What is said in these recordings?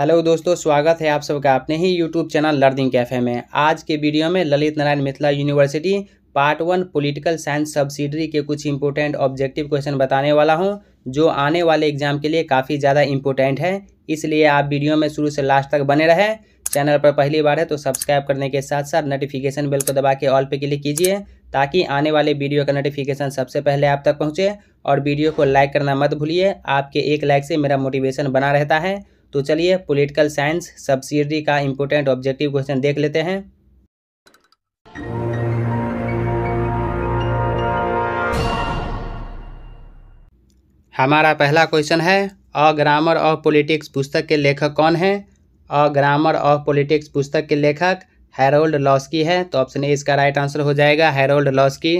hello दोस्तों स्वागत है आप सबका अपने ही यूट्यूब चैनल लर्निंग कैफे में आज के वीडियो में Lalit Narayan Mithila university part one political science subsidiary के कुछ इंपोर्टेंट ऑब्जेक्टिव क्वेश्चन बताने वाला हूं जो आने वाले एग्जाम के लिए काफ़ी ज़्यादा इम्पोर्टेंट है इसलिए आप वीडियो में शुरू से लास्ट तक बने रहें चैनल पर पहली बार है तो सब्सक्राइब करने के साथ साथ नोटिफिकेशन बिल को दबा के ऑल पे क्लिक कीजिए ताकि आने वाले वीडियो का नोटिफिकेशन सबसे पहले आप तक पहुँचे और वीडियो को लाइक करना मत भूलिए आपके एक लाइक से मेरा मोटिवेशन बना रहता है तो चलिए पॉलिटिकल साइंस सब्सिडी का इम्पोर्टेंट ऑब्जेक्टिव क्वेश्चन देख लेते हैं हमारा पहला क्वेश्चन है अ ग्रामर ऑफ पॉलिटिक्स पुस्तक के लेखक कौन है अ ग्रामर ऑफ पॉलिटिक्स पुस्तक के लेखक हैरोल्ड लॉस्की है तो ऑप्शन ए इसका राइट आंसर हो जाएगा Harold Laski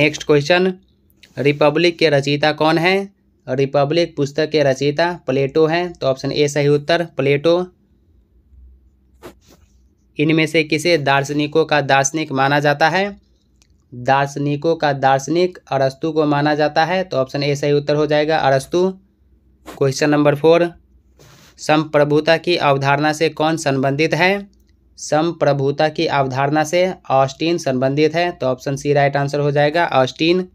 next question republic के रचयिता कौन है रिपब्लिक पुस्तक के रचयिता प्लेटो हैं तो ऑप्शन ए सही उत्तर प्लेटो इनमें से किसे दार्शनिकों का दार्शनिक माना जाता है दार्शनिकों का दार्शनिक अरस्तु को माना जाता है तो ऑप्शन ए सही उत्तर हो जाएगा अरस्तु क्वेश्चन नंबर फोर संप्रभुता की अवधारणा से कौन संबंधित है संप्रभुता की अवधारणा से ऑस्टीन संबंधित है तो ऑप्शन सी राइट आंसर हो जाएगा ऑस्टीन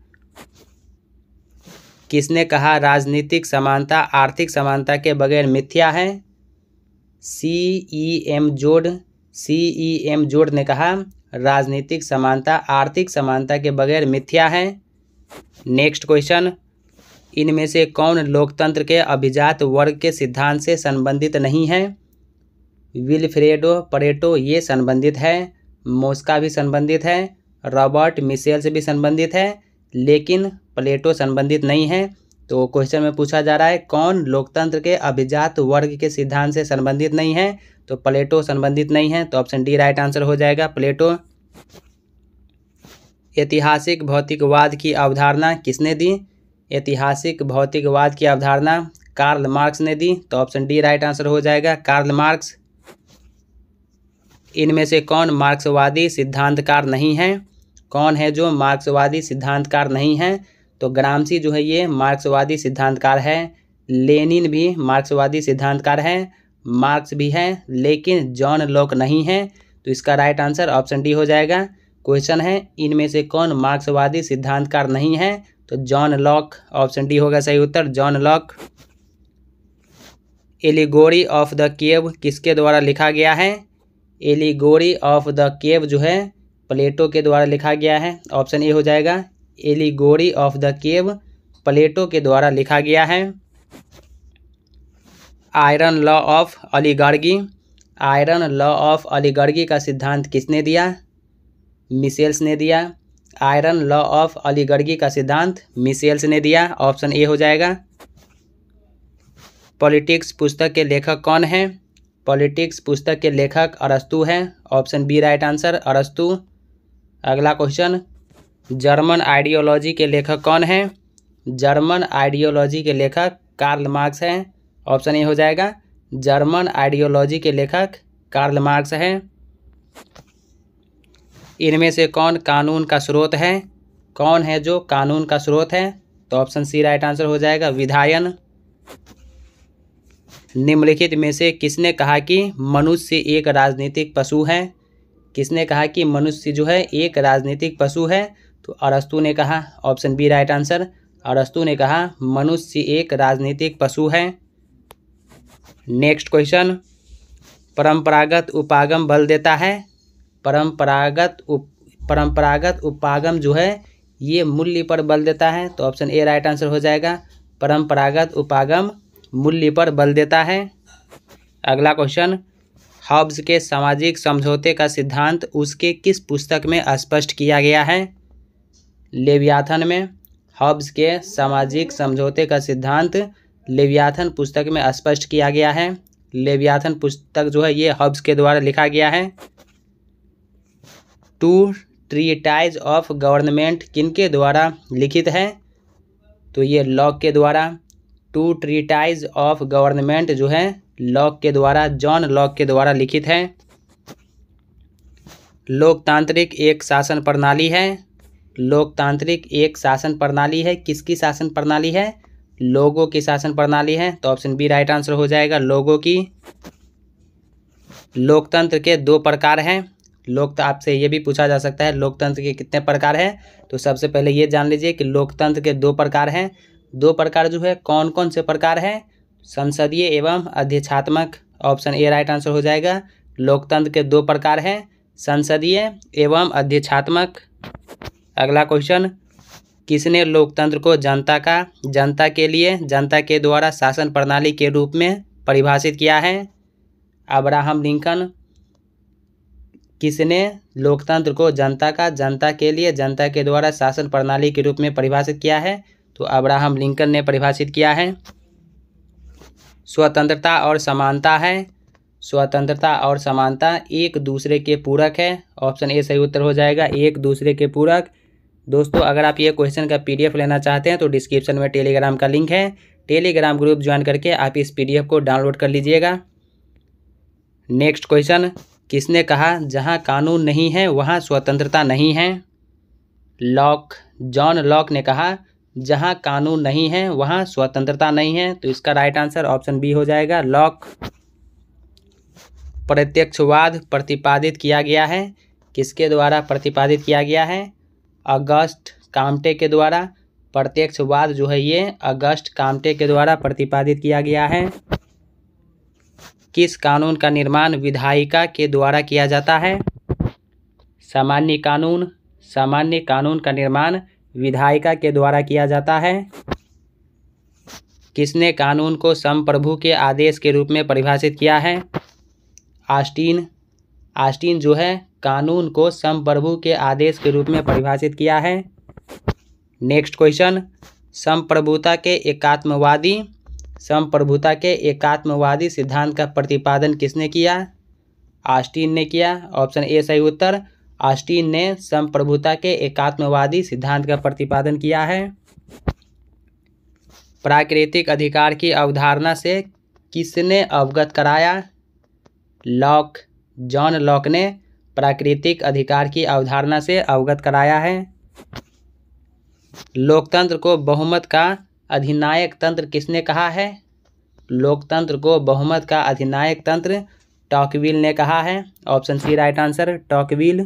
किसने कहा राजनीतिक समानता आर्थिक समानता के बगैर मिथ्या है सी ई एम जोड सी ई एम जोड ने कहा राजनीतिक समानता आर्थिक समानता के बगैर मिथ्या है नेक्स्ट क्वेश्चन इनमें से कौन लोकतंत्र के अभिजात वर्ग के सिद्धांत से संबंधित नहीं है विलफ्रेडो परेटो ये संबंधित है मोस्का भी संबंधित है रॉबर्ट मिसेल्स भी संबंधित है लेकिन प्लेटो संबंधित नहीं है तो क्वेश्चन में पूछा जा रहा है कौन लोकतंत्र के अभिजात वर्ग के सिद्धांत से संबंधित नहीं है तो प्लेटो संबंधित नहीं है तो ऑप्शन डी राइट आंसर हो जाएगा प्लेटो ऐतिहासिक भौतिकवाद की अवधारणा किसने दी ऐतिहासिक भौतिकवाद की अवधारणा कार्ल मार्क्स ने दी तो ऑप्शन डी राइट आंसर हो जाएगा कार्ल मार्क्स इनमें से कौन मार्क्सवादी सिद्धांतकार नहीं है कौन है जो मार्क्सवादी सिद्धांतकार नहीं है तो ग्रामसी जो है ये मार्क्सवादी सिद्धांतकार है लेनिन भी मार्क्सवादी सिद्धांतकार है मार्क्स भी है लेकिन जॉन लॉक नहीं है तो इसका राइट आंसर ऑप्शन डी हो जाएगा क्वेश्चन है इनमें से कौन मार्क्सवादी सिद्धांतकार नहीं है तो जॉन लॉक ऑप्शन डी होगा सही उत्तर John Locke allegory of the cave किसके द्वारा लिखा गया है एलिगोरी ऑफ द केव जो है प्लेटो के द्वारा लिखा गया है ऑप्शन ए हो जाएगा allegory of the cave Plato के द्वारा लिखा गया है iron law of oligarchy iron law of oligarchy का सिद्धांत किसने दिया मिसेल्स ने दिया आयरन लॉ ऑफ अलीगढ़गी का सिद्धांत मिसेल्स ने दिया ऑप्शन ए हो जाएगा पॉलिटिक्स पुस्तक के लेखक कौन है पॉलिटिक्स पुस्तक के लेखक अरस्तु है ऑप्शन बी राइट आंसर अरस्तु अगला क्वेश्चन जर्मन आइडियोलॉजी के लेखक कौन हैं जर्मन आइडियोलॉजी के लेखक कार्ल मार्क्स हैं ऑप्शन ए हो जाएगा जर्मन आइडियोलॉजी के लेखक कार्ल मार्क्स हैं इनमें से कौन कानून का स्रोत है कौन है जो कानून का स्रोत है तो ऑप्शन सी राइट आंसर हो जाएगा विधायन निम्नलिखित में से किसने कहा कि मनुष्य एक राजनीतिक पशु है किसने कहा कि मनुष्य जो है एक राजनीतिक पशु है तो अरस्तु ने कहा ऑप्शन बी राइट आंसर अरस्तु ने कहा मनुष्य एक राजनीतिक पशु है नेक्स्ट क्वेश्चन परंपरागत उपागम बल देता है परंपरागत उप परंपरागत उपागम जो है ये मूल्य पर बल देता है तो ऑप्शन ए राइट आंसर हो जाएगा परंपरागत उपागम मूल्य पर बल देता है अगला क्वेश्चन हॉब्स के सामाजिक समझौते का सिद्धांत उसके किस पुस्तक में स्पष्ट किया गया है लेवियाथन में हॉब्स के सामाजिक समझौते का सिद्धांत लेवियाथन पुस्तक में स्पष्ट किया गया है लेवियाथन पुस्तक जो है ये हॉब्स के द्वारा लिखा गया है टू ट्रीटाइज ऑफ गवर्नमेंट किनके द्वारा लिखित है तो ये लॉक के द्वारा टू ट्रीटाइज ऑफ गवर्नमेंट जो है लॉक के द्वारा जॉन लॉक के द्वारा लिखित है लोकतांत्रिक एक शासन प्रणाली है लोकतांत्रिक एक शासन प्रणाली है किसकी शासन प्रणाली है लोगों की शासन प्रणाली है तो ऑप्शन बी राइट आंसर हो जाएगा लोगों की लोकतंत्र के दो प्रकार हैं लोक तो आपसे ये भी पूछा जा सकता है लोकतंत्र के कितने प्रकार हैं तो सबसे पहले ये जान लीजिए कि लोकतंत्र के दो प्रकार हैं दो प्रकार जो है कौन कौन से प्रकार हैं संसदीय एवं अध्यक्षात्मक ऑप्शन ए राइट आंसर हो जाएगा लोकतंत्र के दो प्रकार हैं संसदीय एवं अध्यक्षात्मक अगला क्वेश्चन किसने लोकतंत्र को जनता का जनता के लिए जनता के द्वारा शासन प्रणाली के रूप में परिभाषित किया है अब्राहम लिंकन किसने लोकतंत्र को जनता का जनता के लिए जनता के द्वारा शासन प्रणाली के रूप में परिभाषित किया है तो अब्राहम लिंकन ने परिभाषित किया है स्वतंत्रता और समानता है स्वतंत्रता और समानता एक दूसरे के पूरक है ऑप्शन ए सही उत्तर हो जाएगा एक दूसरे के पूरक दोस्तों अगर आप ये क्वेश्चन का पीडीएफ लेना चाहते हैं तो डिस्क्रिप्शन में टेलीग्राम का लिंक है टेलीग्राम ग्रुप ज्वाइन करके आप इस पीडीएफ को डाउनलोड कर लीजिएगा नेक्स्ट क्वेश्चन किसने कहा जहाँ कानून नहीं है वहाँ स्वतंत्रता नहीं है लॉक जॉन लॉक ने कहा जहां कानून नहीं है वहां स्वतंत्रता नहीं है तो इसका राइट आंसर ऑप्शन बी हो जाएगा लॉक प्रत्यक्षवाद प्रतिपादित किया गया है किसके द्वारा प्रतिपादित किया गया है अगस्त कामटे के द्वारा प्रत्यक्षवाद जो है ये अगस्त कामटे के द्वारा प्रतिपादित किया गया है किस कानून का निर्माण विधायिका के द्वारा किया जाता है सामान्य कानून सामान्य कानून का निर्माण विधायिका के द्वारा किया जाता है किसने कानून को संप्रभु के आदेश के रूप में परिभाषित किया है आस्टीन आस्टीन जो है कानून को संप्रभु के आदेश के रूप में परिभाषित किया है नेक्स्ट क्वेश्चन संप्रभुता के एकात्मवादी संप्रभुता के एकात्मवादी सिद्धांत का प्रतिपादन किसने किया आस्टीन ने किया ऑप्शन ए सही उत्तर ऑस्टिन ने संप्रभुता के एकात्मवादी सिद्धांत का प्रतिपादन किया है प्राकृतिक अधिकार की अवधारणा से किसने अवगत कराया लॉक जॉन लॉक ने प्राकृतिक अधिकार की अवधारणा से अवगत कराया है लोकतंत्र को बहुमत का अधिनायक तंत्र किसने कहा है लोकतंत्र को बहुमत का अधिनायक तंत्र टॉकविल ने कहा है option C right answer Tocqueville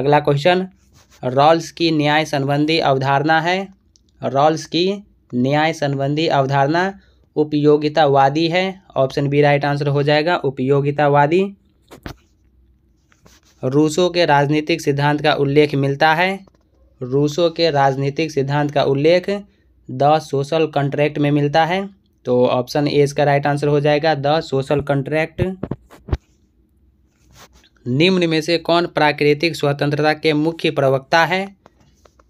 अगला क्वेश्चन रॉल्स की न्याय संबंधी अवधारणा है रॉल्स की न्याय संबंधी अवधारणा उपयोगितावादी है ऑप्शन बी राइट आंसर हो जाएगा उपयोगितावादी रूसो के राजनीतिक सिद्धांत का उल्लेख मिलता है रूसो के राजनीतिक सिद्धांत का उल्लेख द सोशल कॉन्ट्रैक्ट में मिलता है तो ऑप्शन ए इसका राइट आंसर हो जाएगा द सोशल कंट्रैक्ट निम्न में से कौन प्राकृतिक स्वतंत्रता के मुख्य प्रवक्ता है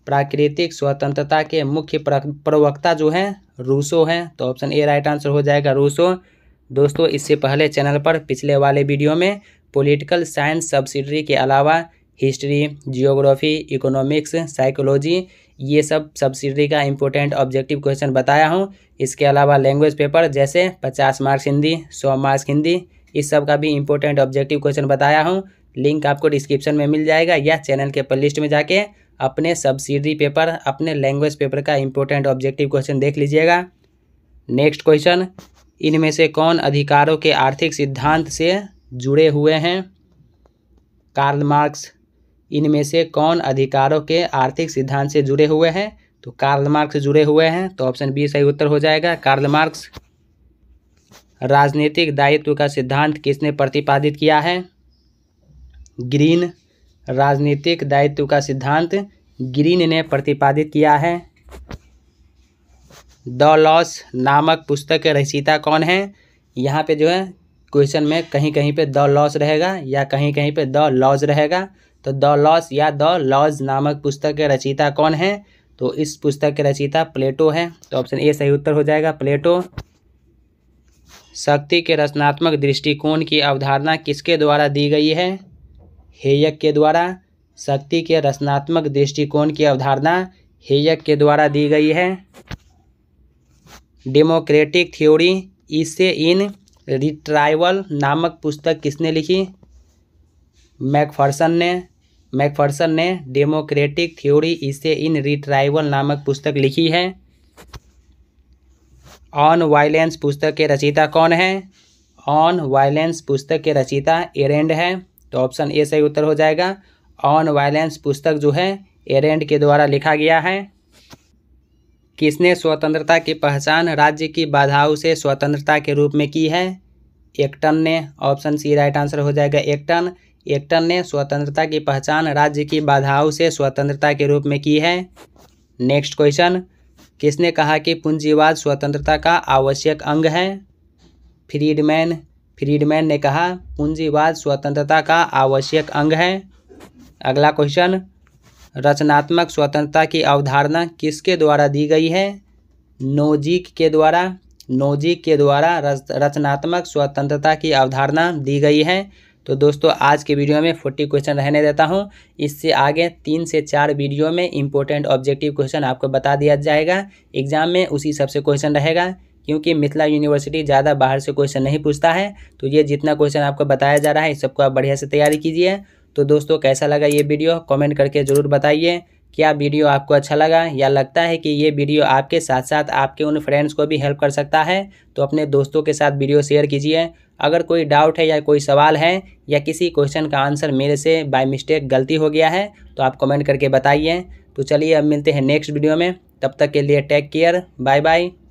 प्राकृतिक स्वतंत्रता के मुख्य प्रवक्ता जो हैं रूसो हैं तो ऑप्शन ए राइट आंसर हो जाएगा रूसो दोस्तों इससे पहले चैनल पर पिछले वाले वीडियो में पॉलिटिकल साइंस सब्सिडरी के अलावा हिस्ट्री जियोग्राफी इकोनॉमिक्स साइकोलॉजी ये सब सब्सिडी का इम्पोर्टेंट ऑब्जेक्टिव क्वेश्चन बताया हूँ इसके अलावा लैंग्वेज पेपर जैसे पचास मार्क्स हिंदी सौ मार्क्स हिंदी इस सब का भी इम्पोर्टेंट ऑब्जेक्टिव क्वेश्चन बताया हूँ लिंक आपको डिस्क्रिप्शन में मिल जाएगा या चैनल के प्लेलिस्ट में जाके अपने सब्सिडी पेपर अपने लैंग्वेज पेपर का इम्पोर्टेंट ऑब्जेक्टिव क्वेश्चन देख लीजिएगा नेक्स्ट क्वेश्चन इनमें से कौन अधिकारों के आर्थिक सिद्धांत से जुड़े हुए हैं कार्ल मार्क्स इनमें से कौन अधिकारों के आर्थिक सिद्धांत से जुड़े हुए हैं तो कार्ल मार्क्स जुड़े हुए हैं तो ऑप्शन बी सही उत्तर हो जाएगा कार्ल मार्क्स राजनीतिक दायित्व का सिद्धांत किसने प्रतिपादित किया है ग्रीन राजनीतिक दायित्व का सिद्धांत ग्रीन ने प्रतिपादित किया है द लॉस नामक पुस्तक के रचिता कौन है यहाँ पे जो है क्वेश्चन में कहीं कहीं पे द लॉस रहेगा या कहीं कहीं पे द लॉज रहेगा तो द लॉस या द लॉज नामक पुस्तक के रचयिता कौन है तो इस पुस्तक के रचयिता प्लेटो है तो ऑप्शन ए सही उत्तर हो जाएगा प्लेटो शक्ति के रचनात्मक दृष्टिकोण की अवधारणा किसके द्वारा दी गई है हेयक के द्वारा शक्ति के रचनात्मक दृष्टिकोण की अवधारणा हेयक के द्वारा दी गई है डेमोक्रेटिक थ्योरी इसे इन रिट्राइवल नामक पुस्तक किसने लिखी मैकफर्सन ने मैकफर्सन ने डेमोक्रेटिक थ्योरी इसे इन रिट्राइवल नामक पुस्तक लिखी है ऑन वायलेंस पुस्तक के रचयिता कौन है ऑन वायलेंस पुस्तक के रचयिता एरेंड है तो ऑप्शन ए सही उत्तर हो जाएगा ऑन वायलेंस पुस्तक जो है एरेंड के द्वारा लिखा गया है किसने स्वतंत्रता की पहचान राज्य की बाधाओं से स्वतंत्रता के रूप में की है एक्टन ने ऑप्शन सी राइट आंसर हो जाएगा एक्टन एक्टर ने स्वतंत्रता की पहचान राज्य की बाधाओं से स्वतंत्रता के रूप में की है नेक्स्ट क्वेश्चन किसने कहा कि पूंजीवाद स्वतंत्रता का आवश्यक अंग है फ्रीडमैन फ्रीडमैन ने कहा पूंजीवाद स्वतंत्रता का आवश्यक अंग है अगला क्वेश्चन रचनात्मक स्वतंत्रता की अवधारणा किसके द्वारा दी गई है नोजिक के द्वारा नोजिक के द्वारा रचनात्मक स्वतंत्रता की अवधारणा दी गई है तो दोस्तों आज के वीडियो में फोर्टी क्वेश्चन रहने देता हूँ इससे आगे तीन से चार वीडियो में इंपॉर्टेंट ऑब्जेक्टिव क्वेश्चन आपको बता दिया जाएगा एग्जाम में उसी सबसे क्वेश्चन रहेगा क्योंकि मिथिला यूनिवर्सिटी ज़्यादा बाहर से क्वेश्चन नहीं पूछता है तो ये जितना क्वेश्चन आपको बताया जा रहा है इस सबको आप बढ़िया से तैयारी कीजिए तो दोस्तों कैसा लगा ये वीडियो कमेंट करके ज़रूर बताइए क्या वीडियो आपको अच्छा लगा या लगता है कि ये वीडियो आपके साथ साथ आपके उन फ्रेंड्स को भी हेल्प कर सकता है तो अपने दोस्तों के साथ वीडियो शेयर कीजिए अगर कोई डाउट है या कोई सवाल है या किसी क्वेश्चन का आंसर मेरे से बाय मिस्टेक गलती हो गया है तो आप कमेंट करके बताइए तो चलिए अब मिलते हैं नेक्स्ट वीडियो में तब तक के लिए टेक केयर बाय बाय